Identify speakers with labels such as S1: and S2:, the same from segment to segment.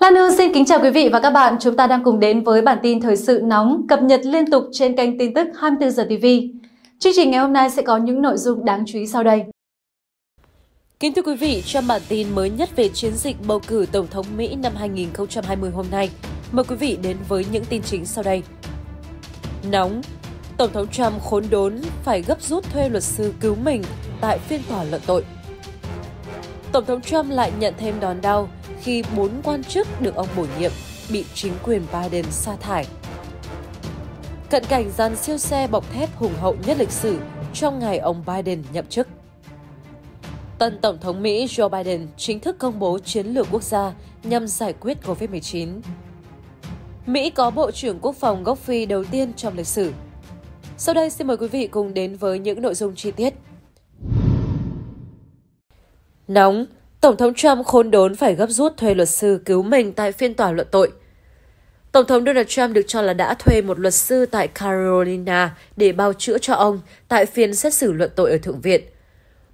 S1: Lan Hương xin kính chào quý vị và các bạn. Chúng ta đang cùng đến với bản tin thời sự nóng cập nhật liên tục trên kênh tin tức 24 giờ TV. Chương trình ngày hôm nay sẽ có những nội dung đáng chú ý sau đây. Kính thưa quý vị, trong bản tin mới nhất về chiến dịch bầu cử Tổng thống Mỹ năm 2020 hôm nay, mời quý vị đến với những tin chính sau đây. Nóng, Tổng thống Trump khốn đốn phải gấp rút thuê luật sư cứu mình tại phiên tòa luận tội. Tổng thống Trump lại nhận thêm đòn đau khi bốn quan chức được ông bổ nhiệm bị chính quyền Biden sa thải. Cận cảnh dàn siêu xe bọc thép hùng hậu nhất lịch sử trong ngày ông Biden nhậm chức. Tân Tổng thống Mỹ Joe Biden chính thức công bố chiến lược quốc gia nhằm giải quyết COVID-19. Mỹ có Bộ trưởng Quốc phòng gốc Phi đầu tiên trong lịch sử. Sau đây xin mời quý vị cùng đến với những nội dung chi tiết Nóng, Tổng thống Trump khôn đốn phải gấp rút thuê luật sư cứu mình tại phiên tòa luận tội. Tổng thống Donald Trump được cho là đã thuê một luật sư tại Carolina để bao chữa cho ông tại phiên xét xử luận tội ở Thượng viện.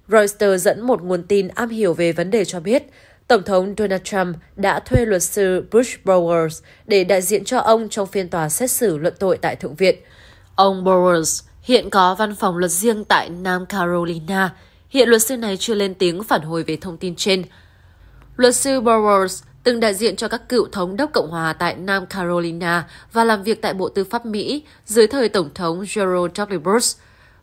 S1: Reuters dẫn một nguồn tin am hiểu về vấn đề cho biết, Tổng thống Donald Trump đã thuê luật sư Bush Bowers để đại diện cho ông trong phiên tòa xét xử luận tội tại Thượng viện. Ông Bowers hiện có văn phòng luật riêng tại Nam Carolina, Hiện luật sư này chưa lên tiếng phản hồi về thông tin trên. Luật sư Burroughs từng đại diện cho các cựu thống đốc Cộng hòa tại Nam Carolina và làm việc tại Bộ Tư pháp Mỹ dưới thời Tổng thống Gerald W. Bush.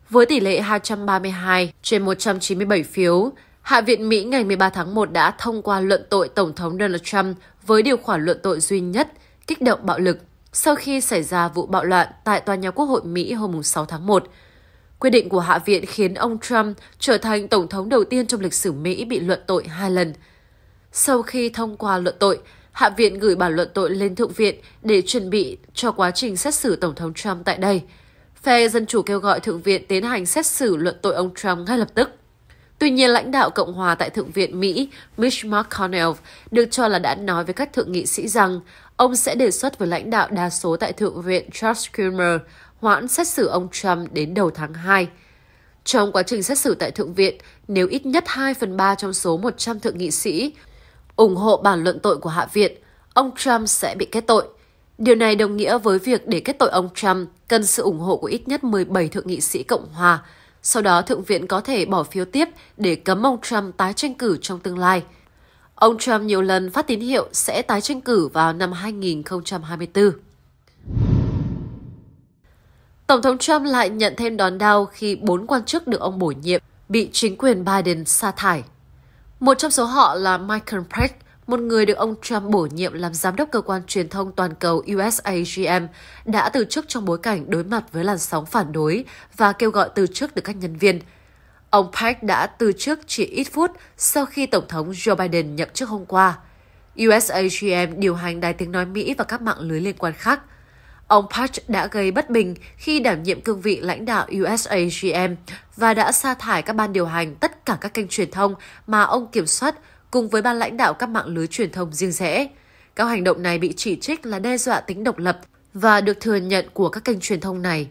S1: Với tỷ lệ 232 trên 197 phiếu, Hạ viện Mỹ ngày 13 tháng 1 đã thông qua luận tội Tổng thống Donald Trump với điều khoản luận tội duy nhất kích động bạo lực sau khi xảy ra vụ bạo loạn tại tòa nhà Quốc hội Mỹ hôm 6 tháng 1. Quyết định của Hạ viện khiến ông Trump trở thành tổng thống đầu tiên trong lịch sử Mỹ bị luận tội hai lần. Sau khi thông qua luận tội, Hạ viện gửi bản luận tội lên Thượng viện để chuẩn bị cho quá trình xét xử Tổng thống Trump tại đây. Phe Dân Chủ kêu gọi Thượng viện tiến hành xét xử luận tội ông Trump ngay lập tức. Tuy nhiên, lãnh đạo Cộng hòa tại Thượng viện Mỹ Mitch McConnell được cho là đã nói với các thượng nghị sĩ rằng ông sẽ đề xuất với lãnh đạo đa số tại Thượng viện Charles Schumer hoãn xét xử ông Trump đến đầu tháng 2. Trong quá trình xét xử tại Thượng viện, nếu ít nhất 2 phần 3 trong số 100 thượng nghị sĩ ủng hộ bản luận tội của Hạ viện, ông Trump sẽ bị kết tội. Điều này đồng nghĩa với việc để kết tội ông Trump cần sự ủng hộ của ít nhất 17 thượng nghị sĩ Cộng hòa. Sau đó Thượng viện có thể bỏ phiếu tiếp để cấm ông Trump tái tranh cử trong tương lai. Ông Trump nhiều lần phát tín hiệu sẽ tái tranh cử vào năm 2024. Tổng thống Trump lại nhận thêm đòn đau khi bốn quan chức được ông bổ nhiệm bị chính quyền Biden sa thải. Một trong số họ là Michael Precht, một người được ông Trump bổ nhiệm làm giám đốc cơ quan truyền thông toàn cầu USAGM, đã từ chức trong bối cảnh đối mặt với làn sóng phản đối và kêu gọi từ chức từ các nhân viên. Ông Park đã từ chức chỉ ít phút sau khi Tổng thống Joe Biden nhậm chức hôm qua. USAGM điều hành đài tiếng nói Mỹ và các mạng lưới liên quan khác – Ông Patch đã gây bất bình khi đảm nhiệm cương vị lãnh đạo USAGM và đã sa thải các ban điều hành tất cả các kênh truyền thông mà ông kiểm soát cùng với ban lãnh đạo các mạng lưới truyền thông riêng rẽ. Các hành động này bị chỉ trích là đe dọa tính độc lập và được thừa nhận của các kênh truyền thông này.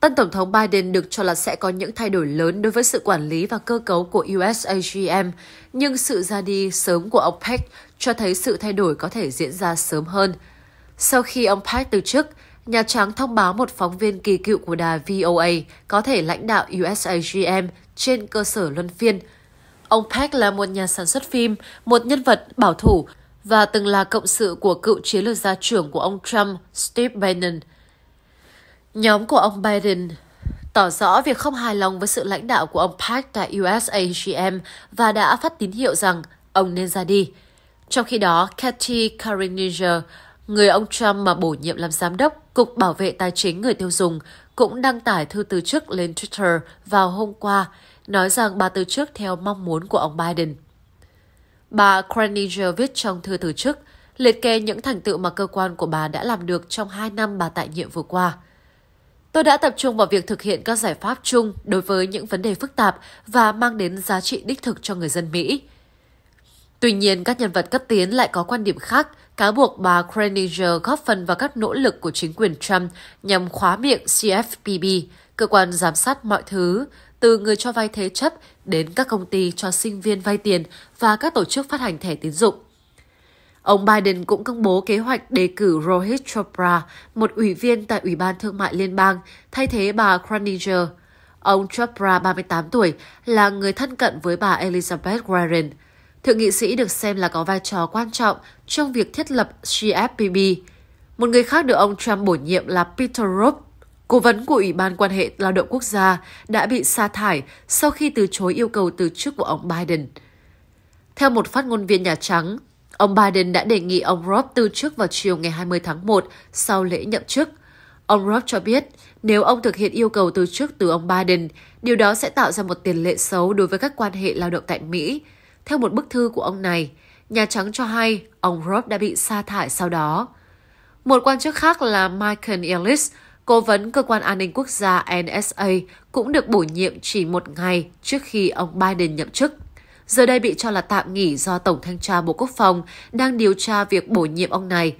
S1: Tân Tổng thống Biden được cho là sẽ có những thay đổi lớn đối với sự quản lý và cơ cấu của USAGM, nhưng sự ra đi sớm của OPEC cho thấy sự thay đổi có thể diễn ra sớm hơn – sau khi ông Park từ chức, Nhà Trắng thông báo một phóng viên kỳ cựu của đài VOA có thể lãnh đạo USAGM trên cơ sở luân phiên. Ông Park là một nhà sản xuất phim, một nhân vật bảo thủ và từng là cộng sự của cựu chiến lược gia trưởng của ông Trump, Steve Bannon. Nhóm của ông Biden tỏ rõ việc không hài lòng với sự lãnh đạo của ông Park tại USAGM và đã phát tín hiệu rằng ông nên ra đi. Trong khi đó, Kathy Karininger, Người ông Trump mà bổ nhiệm làm giám đốc Cục Bảo vệ Tài chính Người tiêu dùng cũng đăng tải thư từ chức lên Twitter vào hôm qua, nói rằng bà từ chức theo mong muốn của ông Biden. Bà Craniger viết trong thư từ chức, liệt kê những thành tựu mà cơ quan của bà đã làm được trong hai năm bà tại nhiệm vừa qua. Tôi đã tập trung vào việc thực hiện các giải pháp chung đối với những vấn đề phức tạp và mang đến giá trị đích thực cho người dân Mỹ. Tuy nhiên, các nhân vật cấp tiến lại có quan điểm khác, cáo buộc bà Kraninger góp phần vào các nỗ lực của chính quyền Trump nhằm khóa miệng CFPB, cơ quan giám sát mọi thứ, từ người cho vay thế chấp đến các công ty cho sinh viên vay tiền và các tổ chức phát hành thẻ tín dụng. Ông Biden cũng công bố kế hoạch đề cử Rohit Chopra, một ủy viên tại Ủy ban Thương mại Liên bang, thay thế bà Kraninger. Ông Chopra, 38 tuổi, là người thân cận với bà Elizabeth Warren – thượng nghị sĩ được xem là có vai trò quan trọng trong việc thiết lập CFPB. Một người khác được ông Trump bổ nhiệm là Peter Roth, cố vấn của Ủy ban quan hệ lao động quốc gia, đã bị sa thải sau khi từ chối yêu cầu từ chức của ông Biden. Theo một phát ngôn viên Nhà Trắng, ông Biden đã đề nghị ông Roth từ chức vào chiều ngày 20 tháng 1 sau lễ nhậm chức. Ông Roth cho biết, nếu ông thực hiện yêu cầu từ chức từ ông Biden, điều đó sẽ tạo ra một tiền lệ xấu đối với các quan hệ lao động tại Mỹ – theo một bức thư của ông này, Nhà Trắng cho hay ông Rob đã bị sa thải sau đó. Một quan chức khác là Michael Ellis, cố vấn cơ quan an ninh quốc gia NSA, cũng được bổ nhiệm chỉ một ngày trước khi ông Biden nhậm chức. Giờ đây bị cho là tạm nghỉ do Tổng thanh tra Bộ Quốc phòng đang điều tra việc bổ nhiệm ông này.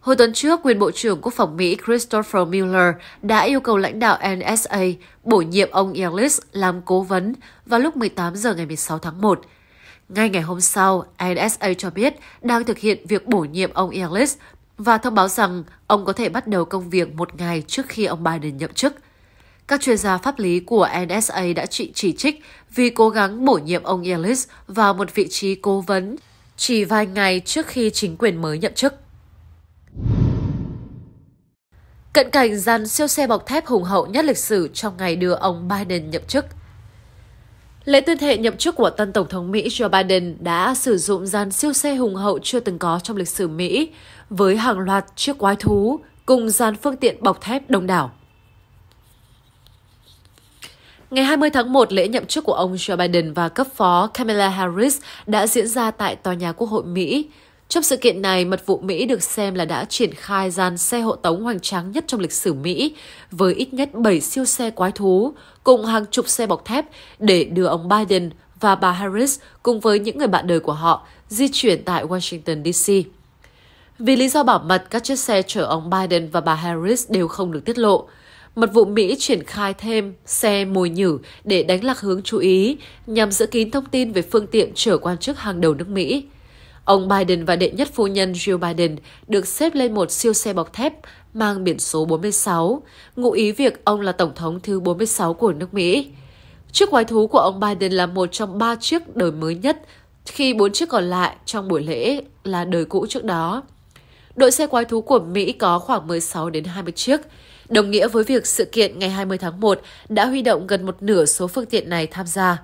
S1: Hồi tuần trước, quyền Bộ trưởng Quốc phòng Mỹ Christopher Mueller đã yêu cầu lãnh đạo NSA bổ nhiệm ông Ellis làm cố vấn vào lúc 18 giờ ngày 16 tháng 1. Ngay ngày hôm sau, NSA cho biết đang thực hiện việc bổ nhiệm ông Ellis và thông báo rằng ông có thể bắt đầu công việc một ngày trước khi ông Biden nhậm chức. Các chuyên gia pháp lý của NSA đã chỉ, chỉ trích vì cố gắng bổ nhiệm ông Ellis vào một vị trí cố vấn chỉ vài ngày trước khi chính quyền mới nhậm chức. Cận cảnh dàn siêu xe bọc thép hùng hậu nhất lịch sử trong ngày đưa ông Biden nhậm chức – Lễ tuyên thệ nhậm chức của tân Tổng thống Mỹ Joe Biden đã sử dụng dàn siêu xe hùng hậu chưa từng có trong lịch sử Mỹ, với hàng loạt chiếc quái thú cùng dàn phương tiện bọc thép đông đảo. Ngày 20 tháng 1, lễ nhậm chức của ông Joe Biden và cấp phó Kamala Harris đã diễn ra tại tòa nhà Quốc hội Mỹ. Trong sự kiện này, mật vụ Mỹ được xem là đã triển khai dàn xe hộ tống hoành tráng nhất trong lịch sử Mỹ với ít nhất 7 siêu xe quái thú cùng hàng chục xe bọc thép để đưa ông Biden và bà Harris cùng với những người bạn đời của họ di chuyển tại Washington, D.C. Vì lý do bảo mật, các chiếc xe chở ông Biden và bà Harris đều không được tiết lộ. Mật vụ Mỹ triển khai thêm xe mồi nhử để đánh lạc hướng chú ý nhằm giữ kín thông tin về phương tiện chở quan chức hàng đầu nước Mỹ. Ông Biden và đệ nhất phu nhân Jill Biden được xếp lên một siêu xe bọc thép mang biển số 46, ngụ ý việc ông là tổng thống thứ 46 của nước Mỹ. Chiếc quái thú của ông Biden là một trong ba chiếc đời mới nhất, khi bốn chiếc còn lại trong buổi lễ là đời cũ trước đó. Đội xe quái thú của Mỹ có khoảng 16 đến 20 chiếc, đồng nghĩa với việc sự kiện ngày 20 tháng 1 đã huy động gần một nửa số phương tiện này tham gia.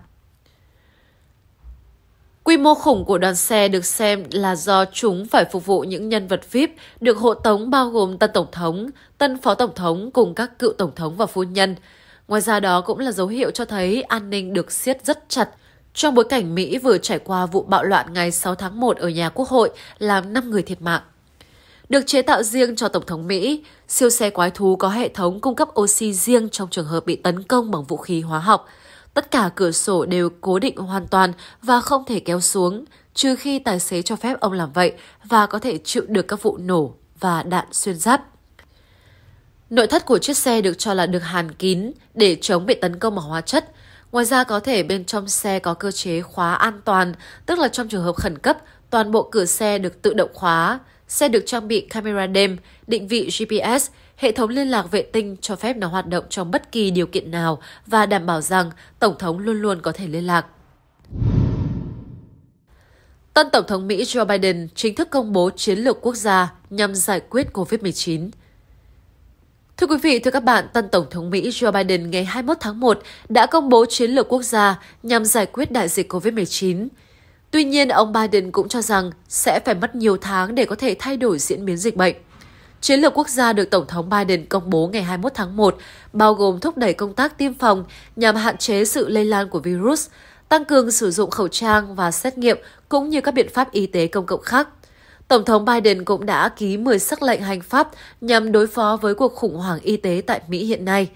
S1: Quy mô khủng của đoàn xe được xem là do chúng phải phục vụ những nhân vật VIP được hộ tống bao gồm tân tổng thống, tân phó tổng thống cùng các cựu tổng thống và phu nhân. Ngoài ra đó cũng là dấu hiệu cho thấy an ninh được siết rất chặt. Trong bối cảnh Mỹ vừa trải qua vụ bạo loạn ngày 6 tháng 1 ở nhà Quốc hội làm 5 người thiệt mạng. Được chế tạo riêng cho Tổng thống Mỹ, siêu xe quái thú có hệ thống cung cấp oxy riêng trong trường hợp bị tấn công bằng vũ khí hóa học – Tất cả cửa sổ đều cố định hoàn toàn và không thể kéo xuống, trừ khi tài xế cho phép ông làm vậy và có thể chịu được các vụ nổ và đạn xuyên giáp. Nội thất của chiếc xe được cho là được hàn kín để chống bị tấn công bằng hóa chất. Ngoài ra có thể bên trong xe có cơ chế khóa an toàn, tức là trong trường hợp khẩn cấp, toàn bộ cửa xe được tự động khóa. Xe được trang bị camera đêm, định vị GPS, hệ thống liên lạc vệ tinh cho phép nó hoạt động trong bất kỳ điều kiện nào và đảm bảo rằng Tổng thống luôn luôn có thể liên lạc. Tân Tổng thống Mỹ Joe Biden chính thức công bố chiến lược quốc gia nhằm giải quyết COVID-19. Thưa quý vị, thưa các bạn, tân Tổng thống Mỹ Joe Biden ngày 21 tháng 1 đã công bố chiến lược quốc gia nhằm giải quyết đại dịch COVID-19. Tuy nhiên, ông Biden cũng cho rằng sẽ phải mất nhiều tháng để có thể thay đổi diễn biến dịch bệnh. Chiến lược quốc gia được Tổng thống Biden công bố ngày 21 tháng 1 bao gồm thúc đẩy công tác tiêm phòng nhằm hạn chế sự lây lan của virus, tăng cường sử dụng khẩu trang và xét nghiệm cũng như các biện pháp y tế công cộng khác. Tổng thống Biden cũng đã ký 10 sắc lệnh hành pháp nhằm đối phó với cuộc khủng hoảng y tế tại Mỹ hiện nay.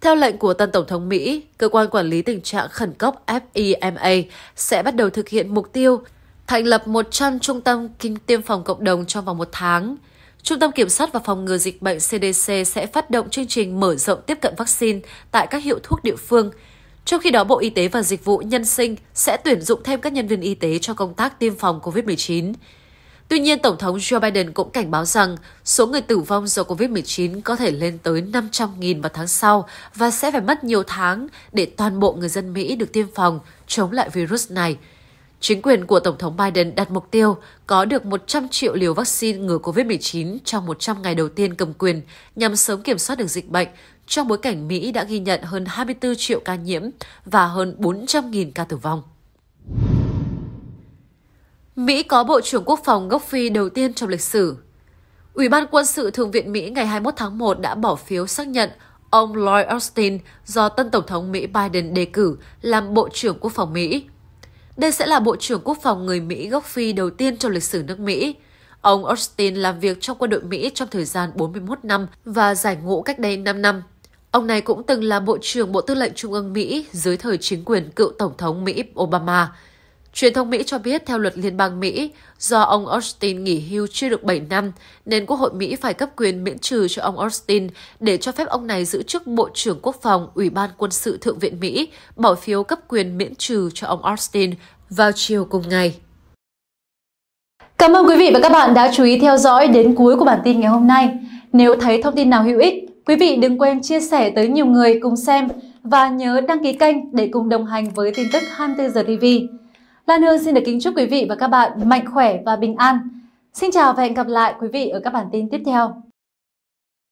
S1: Theo lệnh của tân Tổng thống Mỹ, Cơ quan Quản lý Tình trạng Khẩn cấp FEMA sẽ bắt đầu thực hiện mục tiêu thành lập 100 trung tâm kinh tiêm phòng cộng đồng trong vòng một tháng – Trung tâm Kiểm soát và Phòng ngừa Dịch bệnh CDC sẽ phát động chương trình mở rộng tiếp cận vaccine tại các hiệu thuốc địa phương. Trong khi đó, Bộ Y tế và Dịch vụ Nhân sinh sẽ tuyển dụng thêm các nhân viên y tế cho công tác tiêm phòng COVID-19. Tuy nhiên, Tổng thống Joe Biden cũng cảnh báo rằng số người tử vong do COVID-19 có thể lên tới 500.000 vào tháng sau và sẽ phải mất nhiều tháng để toàn bộ người dân Mỹ được tiêm phòng chống lại virus này – Chính quyền của Tổng thống Biden đặt mục tiêu có được 100 triệu liều vaccine ngừa COVID-19 trong 100 ngày đầu tiên cầm quyền nhằm sớm kiểm soát được dịch bệnh trong bối cảnh Mỹ đã ghi nhận hơn 24 triệu ca nhiễm và hơn 400.000 ca tử vong. Mỹ có Bộ trưởng Quốc phòng gốc Phi đầu tiên trong lịch sử. Ủy ban quân sự Thượng viện Mỹ ngày 21 tháng 1 đã bỏ phiếu xác nhận ông Lloyd Austin do tân Tổng thống Mỹ Biden đề cử làm Bộ trưởng Quốc phòng Mỹ. Đây sẽ là Bộ trưởng Quốc phòng người Mỹ gốc Phi đầu tiên trong lịch sử nước Mỹ. Ông Austin làm việc trong quân đội Mỹ trong thời gian 41 năm và giải ngũ cách đây 5 năm. Ông này cũng từng là Bộ trưởng Bộ Tư lệnh Trung ương Mỹ dưới thời chính quyền cựu Tổng thống Mỹ Obama. Truyền thông Mỹ cho biết theo luật Liên bang Mỹ, do ông Austin nghỉ hưu chưa được 7 năm, nên Quốc hội Mỹ phải cấp quyền miễn trừ cho ông Austin để cho phép ông này giữ chức Bộ trưởng Quốc phòng Ủy ban Quân sự Thượng viện Mỹ, bỏ phiếu cấp quyền miễn trừ cho ông Austin vào chiều cùng ngày. Cảm ơn quý vị và các bạn đã chú ý theo dõi đến cuối của bản tin ngày hôm nay. Nếu thấy thông tin nào hữu ích, quý vị đừng quên chia sẻ tới nhiều người cùng xem và nhớ đăng ký kênh để cùng đồng hành với tin tức 24 giờ TV. Lan Hương xin được kính chúc quý vị và các bạn mạnh khỏe và bình an. Xin chào và hẹn gặp lại quý vị ở các bản tin tiếp theo.